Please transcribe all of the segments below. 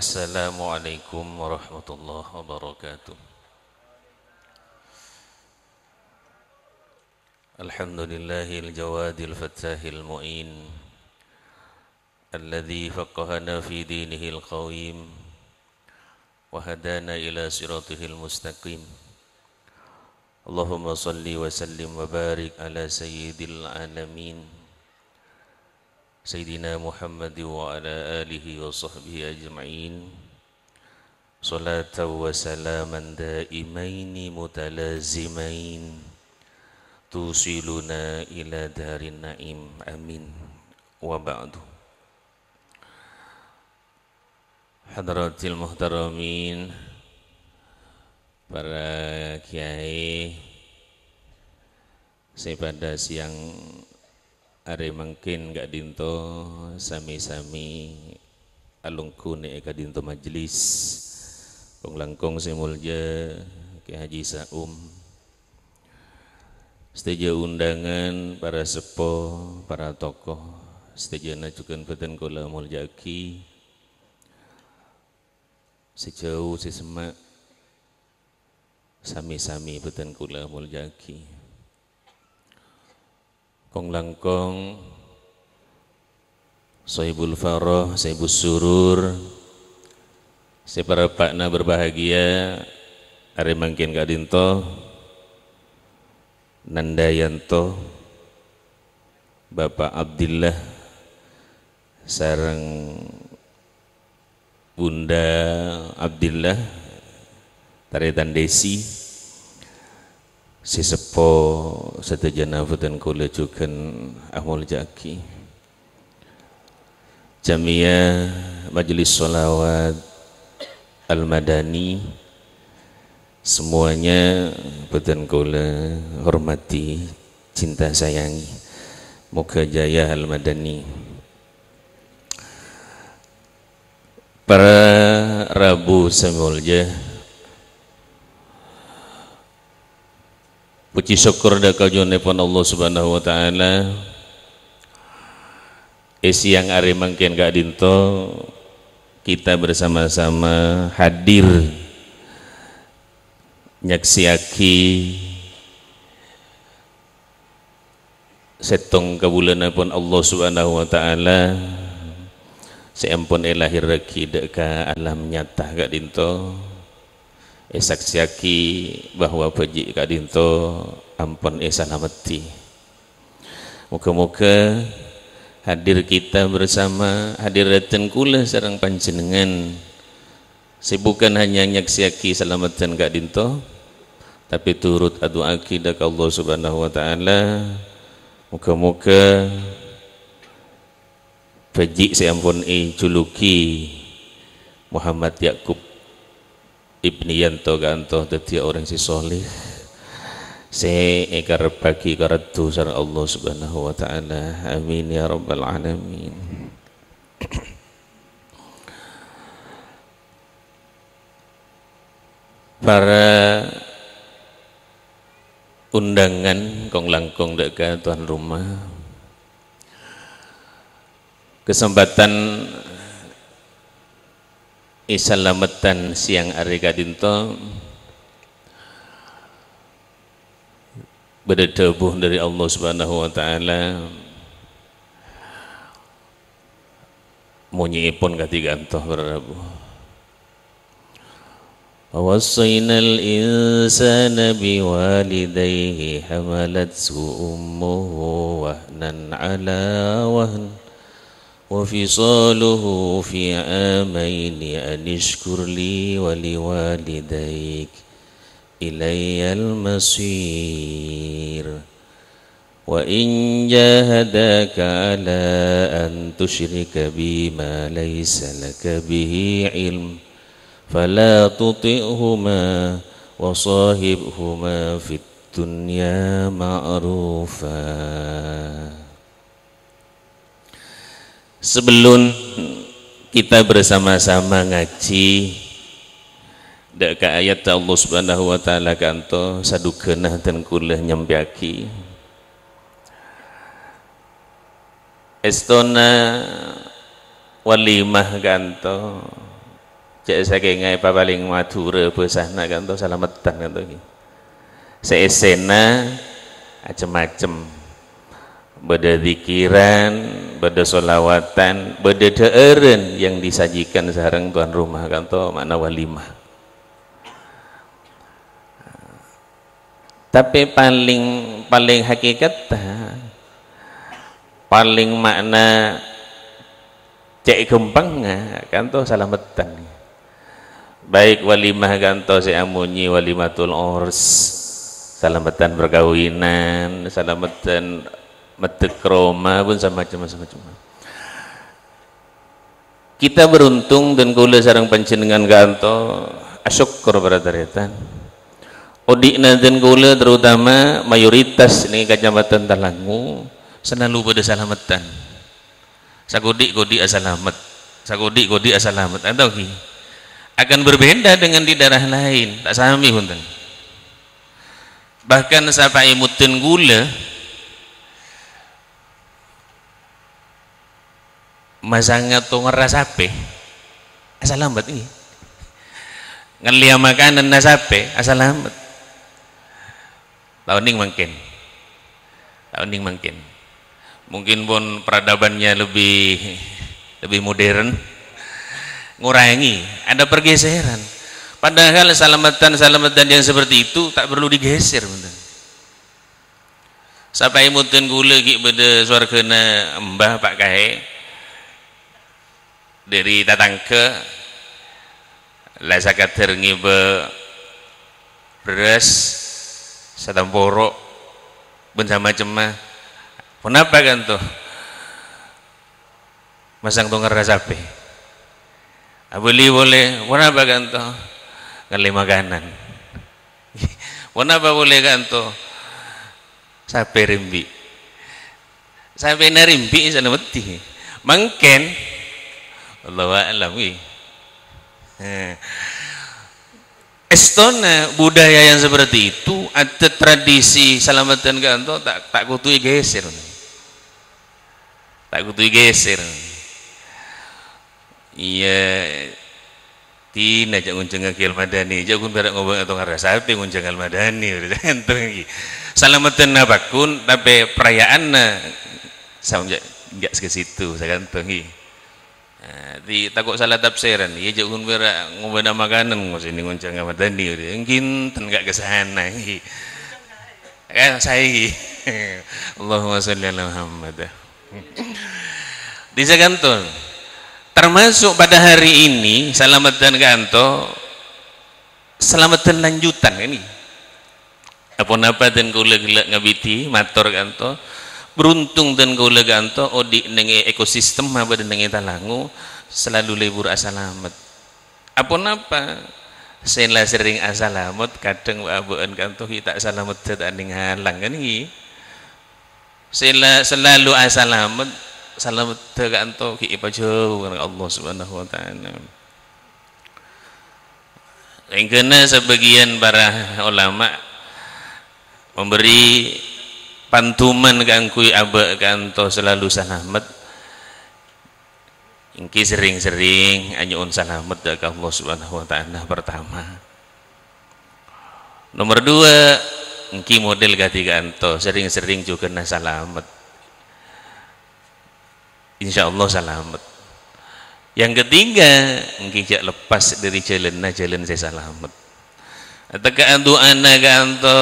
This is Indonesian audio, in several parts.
Assalamualaikum warahmatullahi wabarakatuh Alhamdulillahil jawadil fattahil mu'in Alladhi faqahana fi dinihil qawim Wahadana ila siratihil mustaqim Allahumma salli wa sallim wa barik ala sayyidil alamin سيدنا محمد وعلى آله وصحبه أجمعين صلاة وسلاما دائمين متلازمين توصلنا إلى دار النعيم آمين وبعد حضرات المحترمين para kiai saya pada siang Are mungkin gak dinto sami-sami alungkune gak dinto majlis Kong langkong simulja ke Haji Saum Setuju undangan para sepo, para tokoh Setuju najukan peten kula muljaki Sejauh sesemak Sami-sami peten kula muljaki Kong Langkong Sohibul Faroh, Sohibul Surur Separa Pakna berbahagia Hari Mangkin Kadinto Nandayanto Bapak Abdillah Sarang Bunda Abdillah Taritan Desi si sepo sata janafu dan kula jukan ahmul jaki jamia majlis salawat al-madani semuanya betan kula hormati cinta sayangi moga jaya al-madani para rabu semuanya Puji syukur dah kajuan depan Allah Subhanahu wa taala. Esi yang hari mungkin gak dinto kita bersama-sama hadir nyaksiaki setong kabulana pun Allah Subhanahu wa taala seampun elahir reki deka alam nyata gak dinto esak eh, siaki bahwa peji kadinto ampun esa eh, nameti. Muka-muka hadir kita bersama hadir reten kula sarang panjenengan sibukan hanya nyaksiaki selamatan kak dinto tapi turut adu akidah Allah subhanahu wa ta'ala muka-muka pejik seampun i eh, juluki Muhammad Yakub Ibni Yanto Ganto dadi orang si solih se ikar bagi karatu sarang Allah subhanahu wa ta'ala amin ya rabbal alamin para undangan kong langkong dekat tuan rumah kesempatan isalametan eh, siang ari kadinto berdebuh dari Allah Subhanahu wa taala munyiipun katigantoh berdebuh ووصينا الإنسان بوالديه حملته أمه وهنا على وهن وفصاله في عامين أن اشكر لي ولوالديك إلي المصير وإن جاهداك على أن تشرك بي ما ليس لك به علم فلا تطئهما وصاحبهما في الدنيا معروفاً sebelum kita bersama-sama ngaji dak ayat Allah Subhanahu wa taala kanto sadukeunah dan kula nyampiaki Estona walimah kanto cek saking ngai paling madura besahna kanto salametan kanto iki seesena acem-acem beda dikiran beda solawatan beda daeren yang disajikan sekarang tuan rumah kan tuh makna walimah tapi paling paling hakikat paling makna cek gempang kan tuh salametan. baik walimah saya kan amunyi walimatul ors salametan perkawinan salametan medek Roma pun sama macam sama macam kita beruntung dan kula sarang panjenengan kanto asyukur beradaretan odik dan kula terutama mayoritas ini kecamatan Talangu selalu pada salamatan sagodik godik asalamat sagodik godik asalamat atau ki akan berbeda dengan di daerah lain tak sami punten bahkan sapa imutin gula masanga to ngerasape asal lambat ini ngelia ya makanan nasape asal lambat tahun ini mungkin tahun ini mungkin mungkin pun peradabannya lebih lebih modern ngurangi ada pergeseran padahal salamatan-salamatan yang seperti itu tak perlu digeser bener sampai mutun gula pada beda suarkana mbah pak kahe dari datang ke lasa katerni beras beres borok benda macam kenapa kan tuh masang tuh ngerasapi abuli boleh kenapa kan tuh ngali kan makanan kenapa boleh kan tuh sampai rimbi sampai narimbi sana beti mungkin Allahu a'lam hmm. Estona budaya yang seperti itu ada tradisi selamatan ganto tak tak kutui geser tak kutui geser iya tina jak ngunceng akil madani jak kun berak ngobong atau ngarah tapi ngunceng al madani enteng iki nabakun tapi perayaan na eh, sama jak jak ke situ saya kantong iki di takut salah tafsiran iya jauh bera ngubana makanan ngos ini nguncang apa udah mungkin tenggak ke sana iya. kan saya iya. Allahumma sholli ala Muhammad di Sagantun termasuk pada hari ini selamat selamatan kanto selamatan lanjutan ini apa napa dan kula gelak ngabiti matur kanto beruntung dan gaula ganto odi oh, nengi ekosistem apa dan nengi talangu selalu libur asalamat apa napa senlah sering asalamat kadang abuan kanto kita asalamat tidak ning halang kan iki Sela, selalu asalamat salamat kanto ki jauh kan Allah Subhanahu wa taala yang kena sebagian para ulama memberi pantuman kangkui abak kanto selalu sanahmet ingki sering-sering anyun sanahmet dari Allah subhanahu wa ta'ala pertama nomor dua ingki model gati kanto sering-sering juga nah salamet insya Allah salamet yang ketiga ingki jak lepas dari jalan nah jalan saya salamet atau kanto anak kanto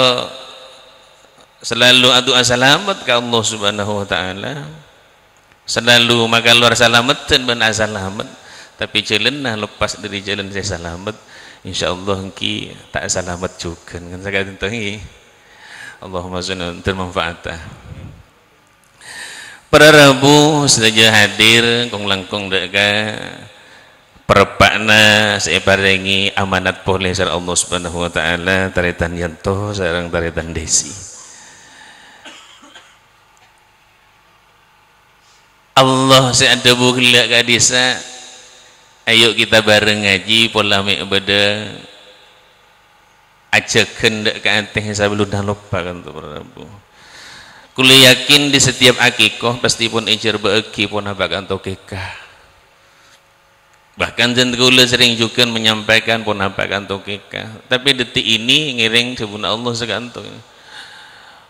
selalu adua salamat ke Allah subhanahu wa ta'ala selalu maka luar salamat dan ben salamat tapi jalan nah lepas dari jalan saya insya insyaallah engki tak salamat juga kan saya kata ini Allahumma sunna termanfaatah para Rabu saja hadir kong langkong deka perpakna separengi amanat poleh Allah subhanahu wa ta'ala taritan yanto sarang taritan desi Allah seadebu gila kadisa ayo kita bareng ngaji pola mek beda aja kendak ke anteh lupa kan tu Prabu kula yakin di setiap akikoh pasti pun ijar beki pun abakan tokekah bahkan jen sering juga menyampaikan pun kan tokekah tapi detik ini ngiring sebuna Allah sekantung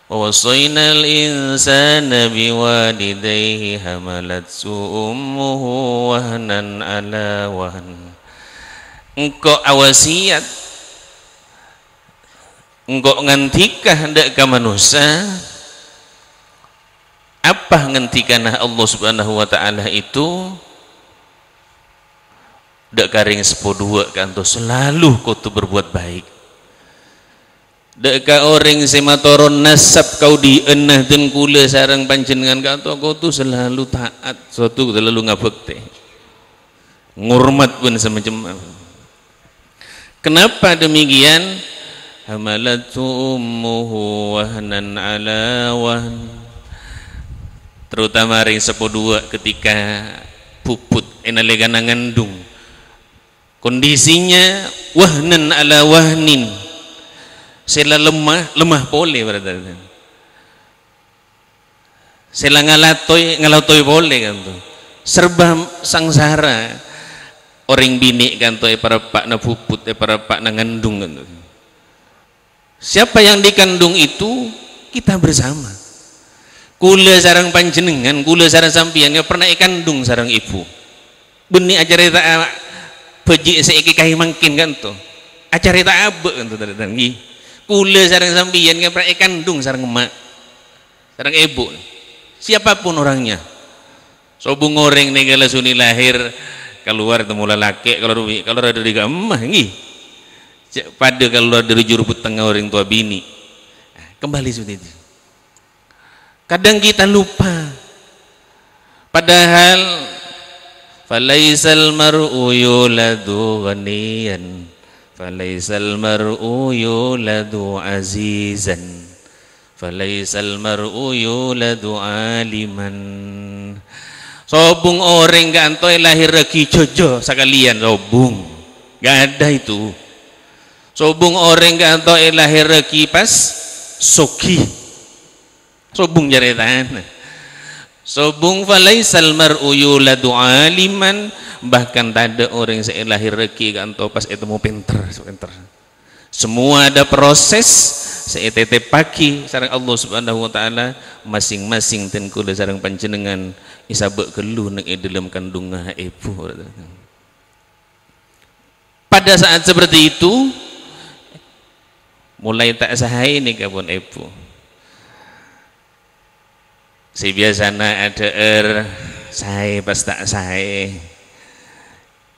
ووصينا الإنسان بوالديه حملته أمه وهنا على وهن engkau awasiat engkau ngentikah hendak ke manusia apa ngentikanah Allah subhanahu wa ta'ala itu dak karing sepuluh dua kanto selalu kau tu berbuat baik deka orang sematoron nasab kau di enah dan kula sarang panjenengan kau kau tu selalu taat suatu selalu ngabekti ngurmat pun semacam kenapa demikian hamalatu ummuhu wahnan ala wahn terutama ring sepo dua ketika puput enale ngandung kondisinya wahnan ala wahnin sila lemah lemah pole brother sila ngalatoy ngalatoy kan tuh. serba sangsara orang bini kan tuh. Eh, para pak na puput eh, para pak na ngandung kan tuh. siapa yang dikandung itu kita bersama kula sarang panjenengan kula sarang sampian pernah ikandung sarang ibu benih ajar tak peji seiki kahi kan tuh. acara tak abek kan dari tadi kula sarang sambian ngeprak kandung sarang emak sarang ibu siapapun orangnya sobung goreng negala suni lahir keluar temu lelaki kalau ruwi kalau ada di emah nih pada kalau ada juruput tengah orang tua bini ah, kembali seperti itu kadang kita lupa padahal falaisal mar'u yuladu ghaniyan فليس المرء يولد عزيزا فليس المرء يولد aliman sobung orang antoi lahir reki jojo sekalian sobung gak ada itu sobung orang antoi lahir reki pas soki sobung jaritan Sobong falaisal mar'u yuladu aliman bahkan tak ada orang yang saya lahir reki kan pas itu mau pinter pinter semua ada proses saya tete paki sarang Allah subhanahu wa ta'ala masing-masing tenku kula sarang panjenengan isabek geluh nang dalam kandungan ibu pada saat seperti itu mulai tak sahai ini kabun ibu si biasana er saya pas tak saya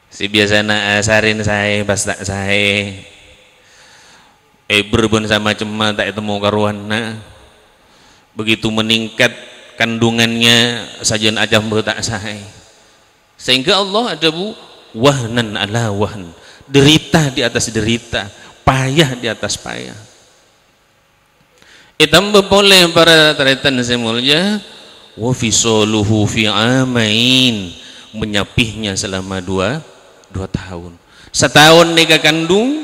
si biasana asarin saya pas tak saya Eh pun sama cema tak temu karuana nah. begitu meningkat kandungannya sajian ajam tak saya sehingga Allah ada bu wahnan ala wahn derita di atas derita payah di atas payah itambah boleh para teretan semulnya wa fisoluhu fi amain menyapihnya selama dua dua tahun setahun ni kandung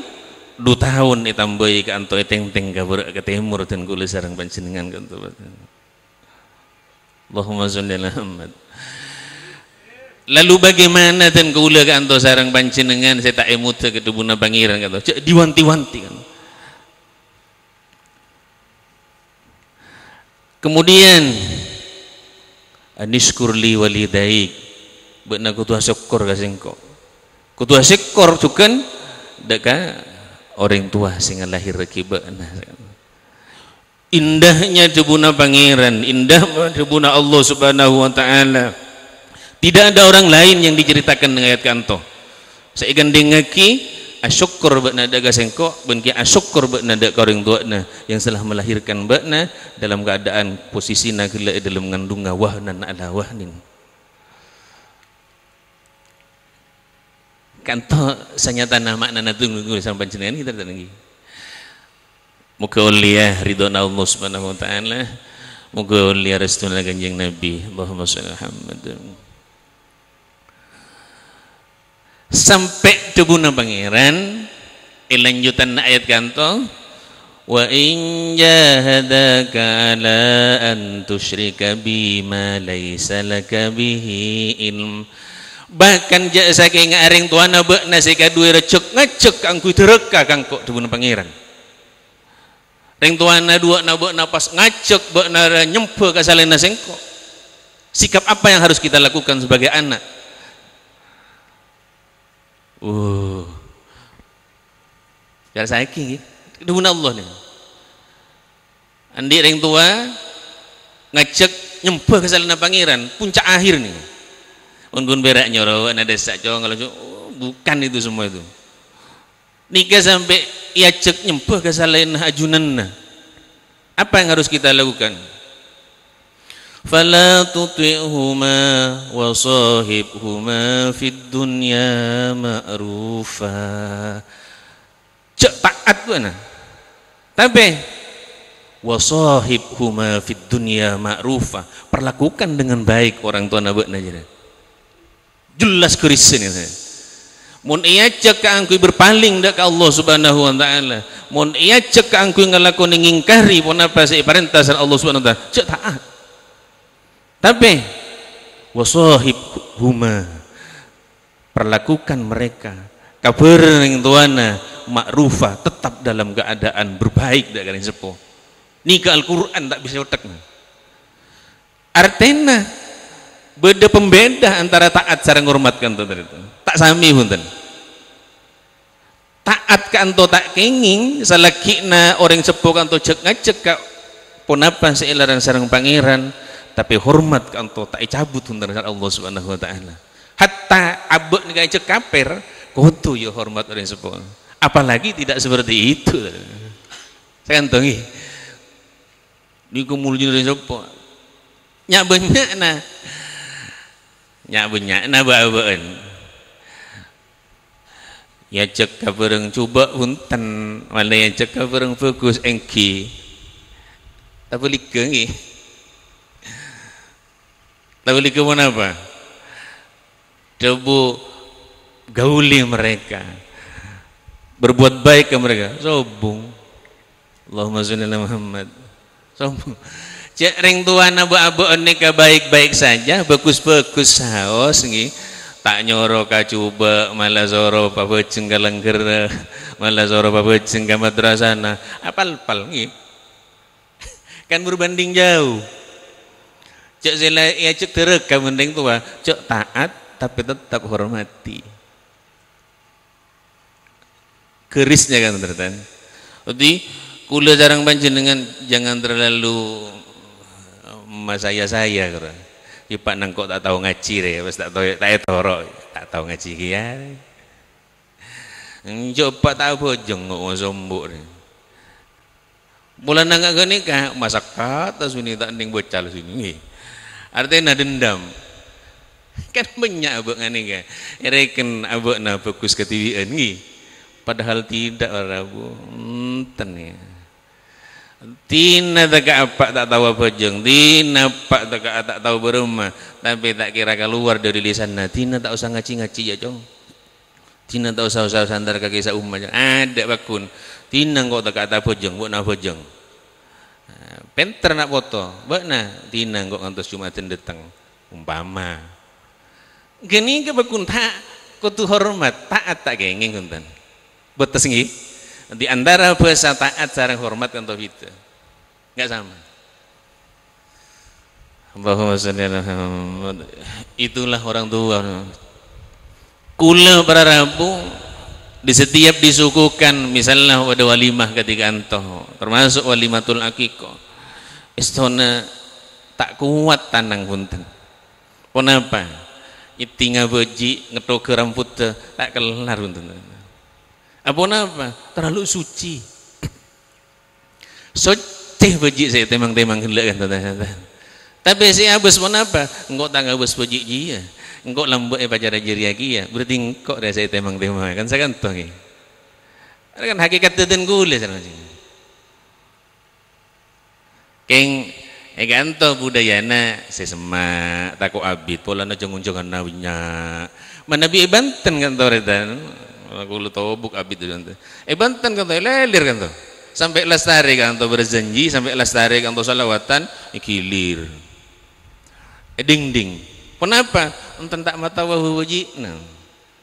dua tahun ditambah ke anto eteng-teng kabur ke timur dan kula sareng panjenengan kan Allahumma sholli ala lalu bagaimana dan kula ke anto sareng panjenengan saya tak emut ke tubuna pangeran kata diwanti-wanti kan Kemudian anishkurli walidaik benar kutua syukur kasingko. Kutua syukur cukan, deka orang tua sehingga lahir kiba. Nah. Indahnya jebuna pangeran, indah jebuna Allah Subhanahu wa taala. Tidak ada orang lain yang diceritakan dengan ayat kanto. Saya gandengaki asyukur bakna daga sengko bengki asyukur bakna dak koring tuakna yang telah melahirkan bakna dalam keadaan posisi nagila dalam ngandung wahnan ala wahnin kanto sanyata nama nana tunggu sampai jenengan kita tadi muka uliah eh, ridho Allah subhanahu wa ta'ala muka uliah restuna kanjeng Nabi Allahumma sallallahu alaihi wa sallam sampai tebuna pangeran lanjutan ayat kanto wa in jahadaka ala an tusyrika bima laisa laka bihi ilm bahkan jak saking aring tuan abe nasi kadue recek ngecek angku tereka kang kok tebuna pangeran ring tuan dua nabe napas ngacek bak nara nyempe kasalena sengkok sikap apa yang harus kita lakukan sebagai anak Uh. Biar saiki dhuwun Allah nih. Andi ring tua ngajak nyembah kesalahan pangeran puncak akhir nih unggun berak nyoro ada sajo ngalau, oh, bukan itu semua itu nikah sampai ia cek nyembah kesalahan ajunan apa yang harus kita lakukan فلا تطئهما وصاحبهما في الدنيا ma'rufa cek taat gue nah tapi wasahibhuma fid dunya ma'rufa perlakukan dengan baik orang tua nabak najira jelas kerisin ya mun iya cek ke angkui berpaling dak Allah subhanahu wa ta'ala mun iya cek ke angkui ngalakoni ngingkari pun apa sih perintah Allah subhanahu wa ta'ala cek taat ah, tapi wasohib huma perlakukan mereka kabar yang tuana makrufa tetap dalam keadaan berbaik dak kalian sepuh nikah Al-Quran tak bisa otak artinya beda pembeda antara taat cara menghormatkan itu tak sami punten taat kan kanto tak kenging salakina orang sepuh kanto cek ngajek kak ponapan seilaran sarang pangeran tapi hormat ka engkau tak cabut hundaran Allah Subhanahu wa taala hatta abuk ni cek kafir kutu ya hormat orang sepuluh apalagi tidak seperti itu saya kantongi ni kumulju dari sopo nyak banyak na nyak banyak na bawaan ya cek kabareng coba hunten mana yang cek kabareng fokus engki tapi likengi Tahu dikebun apa? Coba gauli mereka. Berbuat baik ke mereka. Sobung. Allahumma salli ala Muhammad. sobung Cek ring tuan abu-abu nikah baik-baik saja, bagus-bagus saos nggih. Tak nyoro kacuba malah zoro pabeceng ka lenggera, malah zoro pabeceng ka madrasana. Apal-pal nggih. Kan berbanding jauh cek zela iya, ya cek terek mending tua cek taat tapi tetap hormati kerisnya kan kan? jadi kula jarang panjenengan jangan terlalu eh, masaya saya kira ipak ya, nang kok tak tahu ngaji re wis tak tahu tak toro tak tahu ngaji ki ya hmm, coba tak bojong kok sombok re Mula nang gak nikah, masak kata sini tak ning bocal sini artinya dendam kan banyak abuk ngane ga ya, reken abuk na fokus ke TV ini padahal tidak orang bu enten ya Tina tak apa tak tahu apa jeng, tina pak tak tak tahu berumah, tapi tak kira keluar dari lisan. Nah, tina tak usah ngaci ngaci ya jong. Tina tak usah usah santar kaki sa umma. Ada bakun. Tina kok tak kata apa jeng, buat apa jeng penter nak foto nah, tina kok ngantos jumatin datang umpama gini ke tak, kutu hormat taat tak gengeng kuntan buat nggih di antara bahasa taat cara hormat kan itu enggak sama bahwa sholli itulah orang tua kula para rabu di setiap disukukan misalnya pada walimah ketika antoh termasuk walimatul akikoh istana tak kuat tanang punten kenapa iti ngabeji ngetok rambut tak kelar punten apa ah, napa terlalu suci suci boji saya temang-temang gelak kan tuan-tuan tapi si abus kenapa engkau tak abus beji dia ya. engkau lembut eh pacar jari lagi ya berarti engkau saya temang-temang kan saya kan ya kan hakikat tuan gula saya Keng, eganto eh, budayana sesema taku abid pola na jangun-jangan nawinya. Manabi ibanten eh, kan to lu tau buk abid dan. Ibanten eh, kan to lelir kan to. Sampai lestari kan to berjanji, sampai lestari kan to salawatan ikilir. E ding ding. Kenapa? Enten tak mata wahu wajib. Nah.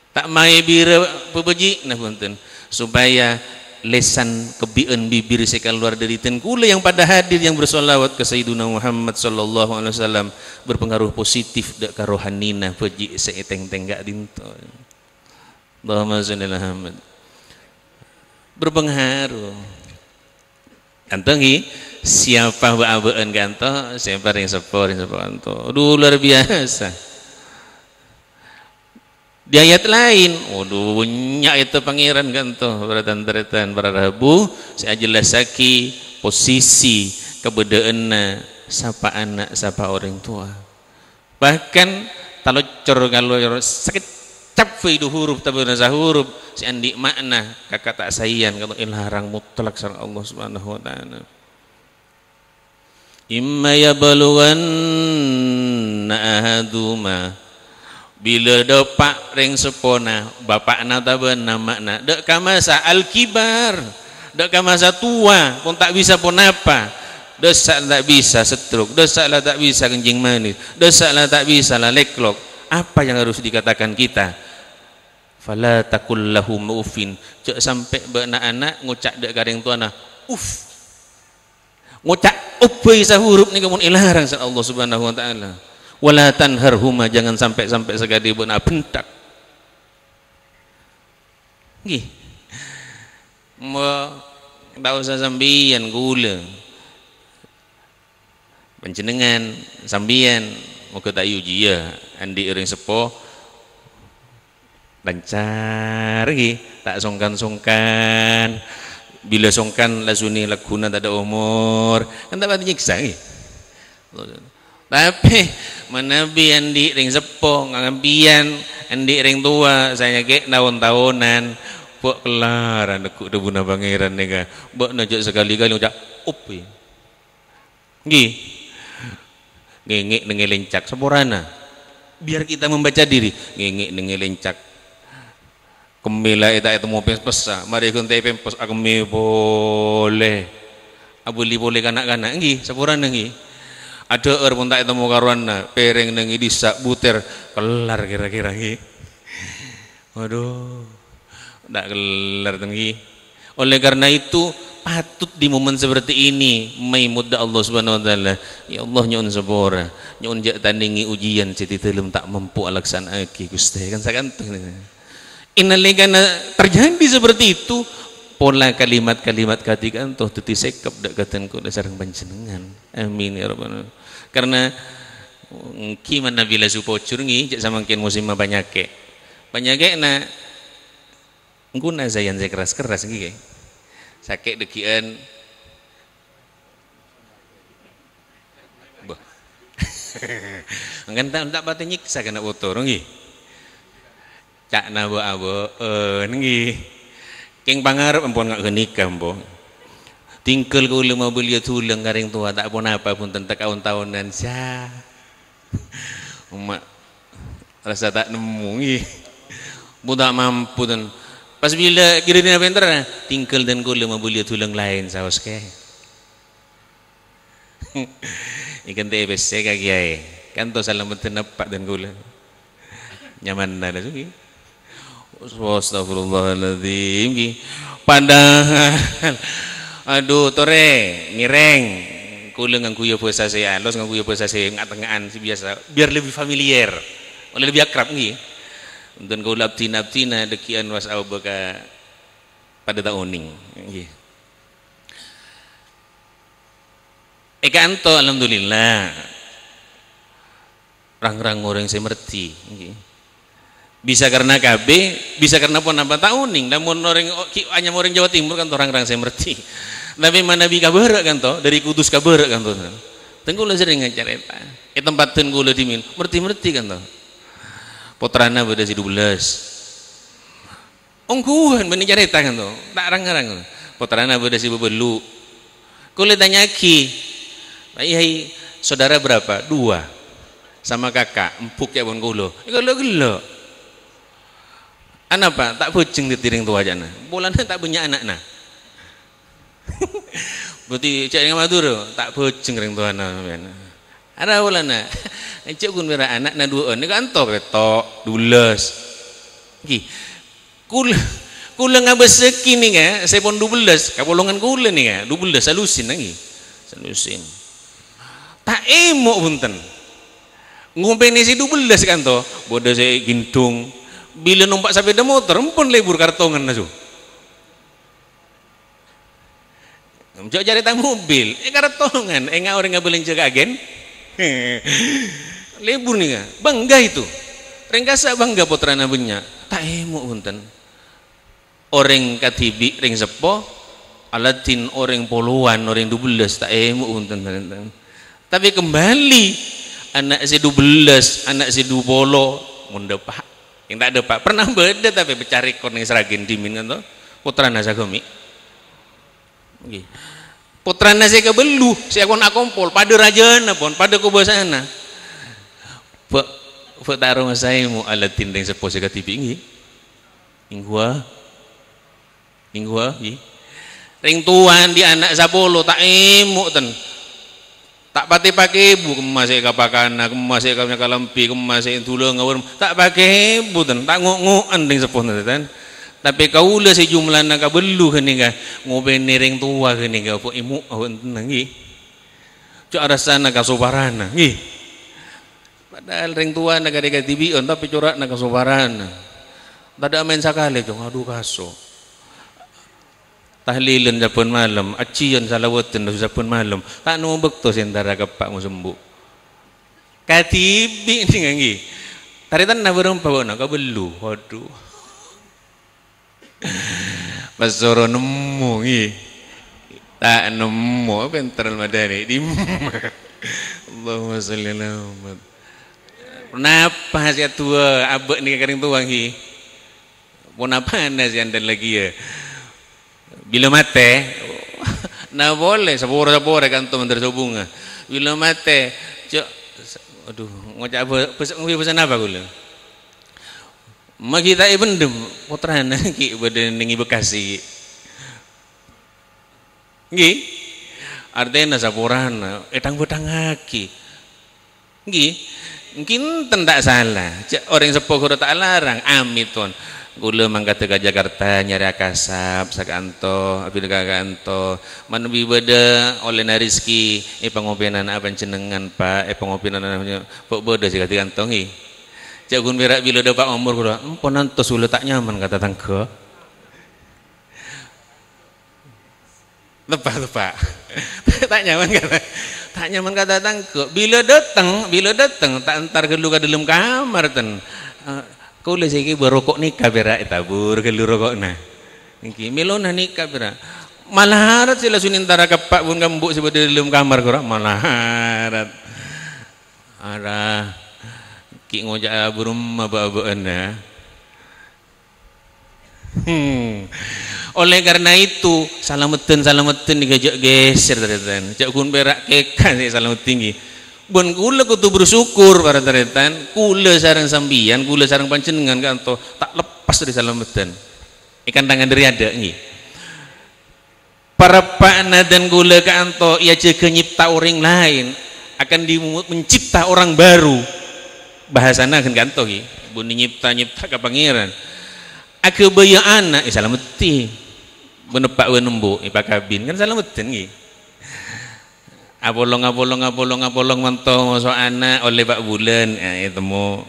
Tak mai bira pebeji nah punten. Supaya lesan kebian bibir sekaluar dari tengkule yang pada hadir yang bersolawat ke Sayyiduna Muhammad sallallahu alaihi wasallam berpengaruh positif dak karo hanina peji seeteng-teng gak dinto Allahumma shalli ala Muhammad berpengaruh gantengi siapa ba'abaan kanto siapa yang sepo yang sepo kanto aduh luar biasa di ayat lain waduh nyak itu pangeran gantuh beratan beratan para rabu saya jelasaki posisi kebedaannya siapa anak siapa orang tua bahkan kalau cor kalau sakit cap itu huruf tapi nasa huruf si andi makna kakak tak sayan kalau ilharang mutlak sang Allah subhanahu wa ta'ala imma yabalughanna ahaduma bila depak ring sepona bapak nataban nama na dek kamasa alkibar dek kamasa tua pun tak bisa pun apa dosa tak bisa setruk dosa lah tak bisa kencing manis dosa lah tak bisa lah leklok apa yang harus dikatakan kita fala takul lahum ufin cek sampai anak-anak ngucak dek karing tuana uf ngucak upei sahurup ni kemun ilarang san Subhanahu wa taala wala tanharhuma jangan sampai-sampai segadi pun bentak nggih mo tak usah sambian gula penjenengan sambian moga tak uji ya andi orang sepo lancar lagi tak songkan-songkan bila songkan lazuni laguna tak ada umur kan tak pati nyiksa tapi menebi andi ring sepo ngabian andi ring tua saya ke tahun-tahunan buat kelar aku debu buna pangeran nih kan. buat najak sekali-kali ucap upi ya. ngi, ngengek nengi lencak sempurna biar kita membaca diri ngengek nengi lencak kemila ita itu mau pesa mari kun te pempes aku boleh li boleh kanak-kanak ngi, sempurna nggih ada er pun tak temu karuanna piring ini disak butir kelar kira-kira ki waduh tak kelar tengi oleh karena itu patut di momen seperti ini maimudah Allah Subhanahu wa taala ya Allah nyun sabora nyun jak tandingi ujian Jadi telum tak mampu alaksan aki gusti kan sakantuk ini terjadi seperti itu pola kalimat-kalimat katika antuh tuti sekep dak katenku dasar panjenengan amin ya rabbana karena ki bila supo curungi jak samangkin musim banyak ke banyak ke na nguna zayan saya keras keras gitu sakit dekian Angkan tak tak pati nyiksa kena utur nggih. Cak nabo abo eh nggih. Keng pangarep empon nggak nikah ampun. Tingkel kula mau belia tulang garing tua tak pun apa pun tentak tahun tahunan sah. Umat rasa tak nemu pun tak mampu dan pas bila kira dina bentar tingkel dan kula mau belia tulang lain saos ke. Ikan teh besek kiai. Kan to salametin nepak dan kula. Nyaman ada sugi. Astagfirullahaladzim Pandangan Aduh tore ngireng Kula kuya puasa saya Los dengan kuya puasa saya Nggak tengahan si biasa Biar lebih familiar Oleh lebih akrab ngi Dan kula nabti abtina Dekian was baka Pada taoning Ngi Eka anto alhamdulillah Rang-rang orang saya merti bisa karena KB bisa karena pun apa tahuning namun orang hanya orang Jawa Timur kan orang orang saya ngerti tapi mana bi kabar kan toh dari Kudus kabar kan toh tenggulah sering ngajar eta Eh tempat tenggulah di dimin, merti merti kan toh potrana beda si dubelas ungkuhan benih cerita kan toh tak orang orang, potrana beda si bebelu kulit ki, hai hai saudara berapa dua sama kakak empuk ya bon kulo gelo gelo anak apa tak bujeng tiring tua jana bulan tak punya anak nah berarti cek dengan maduro tak bujeng ring tua nah ada bulan nah cek gun mira anak nah dua ini kan tok ketok dules ki kul kula ngabeseki nih ga saya pun dubelas kapolongan kula nih ya. dubelas salusin lagi salusin tak emo punten ngumpeni si dubelas kan to bodoh saya gintung bila numpak sepeda motor pun libur kartongan nasu Jauh jadi tang mobil, eh kartongan, eh nggak orang nggak beli jaga agen, libur nih bangga itu, ringkasa bangga putrana benya, tak emu punten, orang katibi ring sepo, alatin orang poluan, orang dubelas, tak emu punten, tapi kembali anak si dubelas, anak si dubolo, mundepak yang tak ada pak pernah beda tapi mencari kon yang seragin dimin kan putra nasagomi putra nasi kebelu si nak akompol pada raja pon pada kubasana pak pak taruh saya mau alat tindeng sepo sega tipi ingi inggua ring tuan di anak sabolo tak emu ten Tak pati pakai ibu kemasih kapakana, kemasih kapnya kalempi, kemasih dulu ngawur. Tak pakai ibu dan tak ngok-ngokan ding sepun ten. Tapi kau le si jumlah nak kabelu kini ka, ngobe nering tua keninga, ka, po imu awen tenang gi. Cuk arasana kasubarana gi. Padahal ring tua nak ada on, tapi corak nak kasubarana. Tak ada main sekali, cuk, aduh kaso tahlilun sapun malam aciyun salawatun sapun malam tak nemu bekto sentara kepak mu sembuh katibi ni ngi kan taritan na berumpa bona ka belu waduh pasoro nemu ngi tak nemu terlalu madani di Allahumma sholli ala Muhammad Napa tua abek ni kering tuang hi. Pun apa anda si lagi ya. Bila mate nah boleh sepura-sepura kantum menteri hubungan. Bila mate cok aduh ngocak apa pesan pesan apa kula? Magi tak ibendem putrana ki badan ningi Bekasi. Nggih. Artinya sapurana etang betang haki. Nggih. Mungkin tendak salah. Orang sepuh kudu tak larang. pun gula mangkata ke Jakarta nyari kasab sakanto abdi kaganto manubi beda oleh narizki eh pengopianan apa cenengan pak eh apa pak beda sih kati kantongi jagun eh? merak bila pak umur kula empon nantos gula tak nyaman kata tangke lepas lepas tak nyaman kata tak nyaman kata tangke bila datang bila datang tak antar gelu ke dalam kamar ten uh, Kula saiki berokok nikah berak eh, tabur kelu rokokna. Niki melona nikah berak. Malaharat sila tara kepak pun kambuk sebeda dalam kamar korak malaharat. Ada ki ngojak aburum aba-abaan Hmm. Oleh karena itu, salameten salameten digajak geser ternyata. Cak kun berak kekan salametin tinggi. Bun kula kutu bersyukur para teretan, kula sarang sambian, kula sarang panjenengan kanto tak lepas dari salametan. Ikan tangan dari ada nggih. Para pana dan kula kanto ia ya jaga nyipta orang lain akan di mencipta orang baru. Bahasana kan kanto nggih. Bun nyipta nyipta ke pangeran. Aku bayar anak, eh ya salametin. Benepak wenembo, ipak ya kabin kan salametan nggih abolong abolong abolong abolong mentoh so anak oleh pak bulan ya itu mau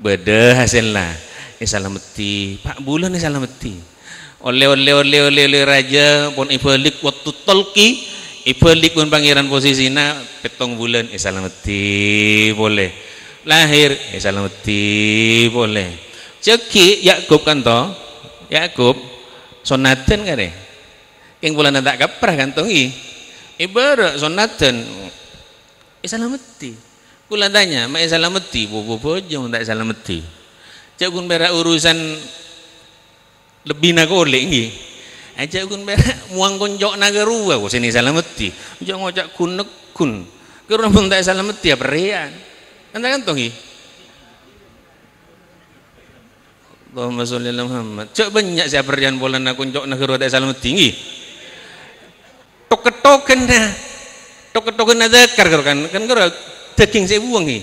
beda hasil ini salah meti pak bulan ini salah meti oleh oleh oleh oleh oleh raja pun ibalik waktu tolki ibalik pun pangeran posisinya petong bulan ini salah meti boleh lahir ini salah meti boleh ceki Yakub kan toh Yakub sonaten kan deh yang bulan tak kaprah kan toh ibarat sunatan isalameti kula tanya mak isalameti bobo bojong tak isalameti cak kun berak urusan lebih nak oleh ini. Aja kun berak muang konjok naga ruwa ko sini isalameti Jangan ngocak kun nekun pun tak isalameti apa rian anda kan tongi Allahumma sholli ala Muhammad. Cak banyak siapa rian boleh nak konjok naga ruwa tak isalameti ketokan dia. Ketokan-ketokan dia zakar kan. Kan kan kan teking saya buang ni.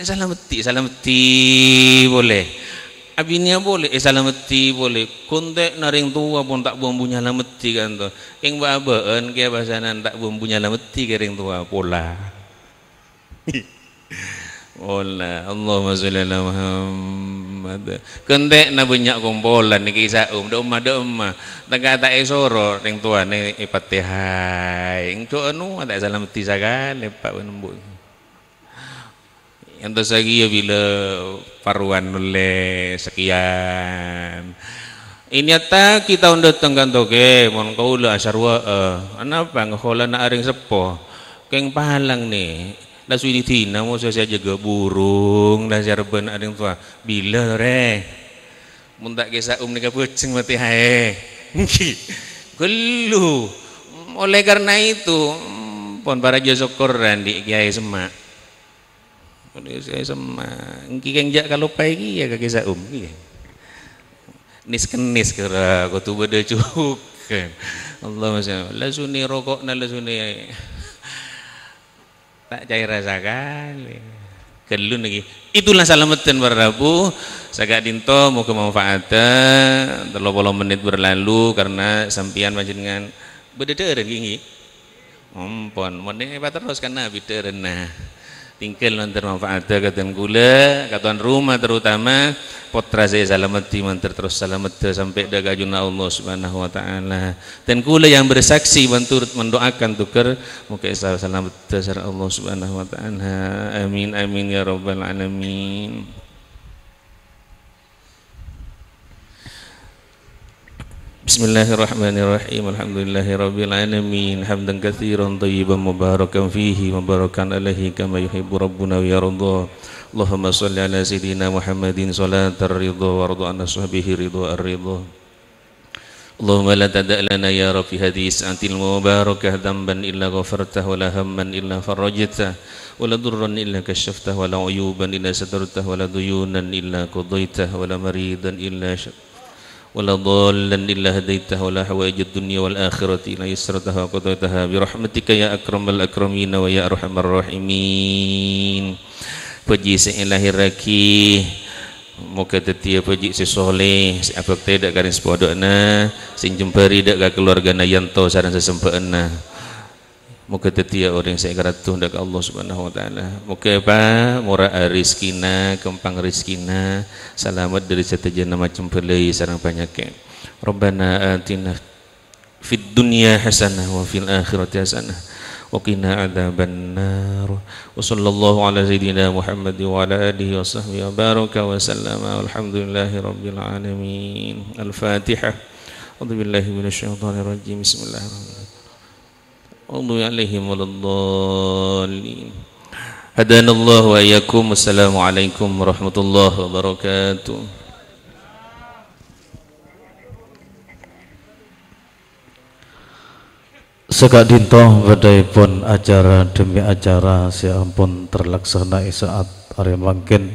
Eh, salam beti, salam beti boleh. Abinya boleh, eh, salam beti boleh. Kuntek naring tua pun tak buang bunyi salam beti kan tu. Yang baban, kaya bahasa tak buang bunyi salam beti kering tua pola. Ola Allahumma sholli ala Muhammad. Kentek na bunyak kumpulan niki kisah do umma do tengah tak eh soro ring ni ipatihai. Eh Ing do anu ada salam tisakan sagale Pak Wenembuk. Yang lagi ya bila paruan nulis sekian. Ini ta kita undut tenggan toge mon asarwa asarwa. Eh, Anapa ngkhola na aring sepo. Keng pahalang nih lah ini tina mau saya jaga burung dan saya reben ada yang tua bila re muntak kisah um nikah kucing mati hae gelu oleh karena itu pon para jasa koran di kiai semak di kiai semak engki kengjak kalau pagi ya saum um nis kenis kira kutu beda cuk, Allah masya Allah lasuni rokok na lasuni tak cair kali kelun lagi itulah salametan berrabu saga dinto muka manfaatan terlalu menit berlalu karena sampian panjenengan bedederen gini ampun hebat terus karena bideren nah tingkel nanti manfaat ada dan gula katuan rumah terutama potra saya salamat, di mantar terus salamat salamati sampai dah gajuna Allah subhanahu wa ta'ala dan kula yang bersaksi menurut mendoakan tukar muka salamati salamati Allah subhanahu wa ta'ala amin amin ya rabbal alamin بسم الله الرحمن الرحيم الحمد لله رب العالمين حمدا كثيرا طيبا مباركا فيه مباركا عليه كما يحب ربنا ويرضى اللهم صل على سيدنا محمد صلاة الرضا وارض عن صحبه رضا الرضا اللهم لا تدع لنا يا رب في هذه الساعة المباركة ذنبا إلا غفرته ولا هما إلا فرجته ولا ضرا إلا كشفته ولا عيوبا إلا سترته ولا ديونا إلا قضيته ولا مريضا إلا شفته ولا ضالا إلا هديتها ولا حوائج الدنيا والآخرة إلا يسرتها وقضيتها برحمتك يا أكرم الأكرمين ويا أرحم الراحمين Puji seilahir rakih Moga tetia puji si soleh Si akhlak tidak garis podokna Sing jempari dak keluarga na yanto sarang sesempeena Moga tetia ya orang tuh ndak Allah Subhanahu wa taala. Moga apa murah rizkina, kempang rizkina, selamat dari setajana macam belai sarang banyak. Rabbana atina fid dunya hasanah wa fil akhirati hasanah wa qina adzaban nar. Wa sallallahu ala sayyidina Muhammad wa ala alihi wa sahbihi wa baraka wa sallama. Alhamdulillahi rabbil alamin. Al-Fatihah. A'udzu billahi minasy syaithanir rajim. Bismillahirrahmanirrahim. والله عليهم ولا هدانا الله وإياكم السلام عليكم ورحمة الله وبركاته Sekak dinto badai pun acara demi acara seampun terlaksana saat hari mangkin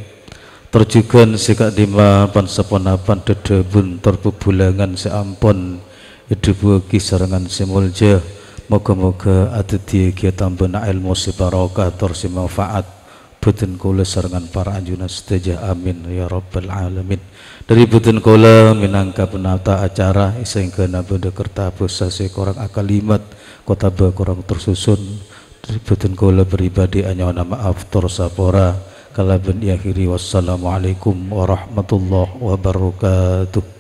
terjugan sikak dima panseponapan dedebun terpubulangan seampun hidup kisarangan simulja Moga-moga aditya kegiatan bena ilmu sibarokah torsi manfaat Buten kula sarangan para anjuna setajah amin ya rabbal alamin Dari buten kula minangka penata acara Iseng nabunda benda kertabus sasi korang akalimat Kota korang tersusun Dari buten kula beribadi anyona maaf torsapora Kalaben iakhiri wassalamualaikum warahmatullahi wabarakatuh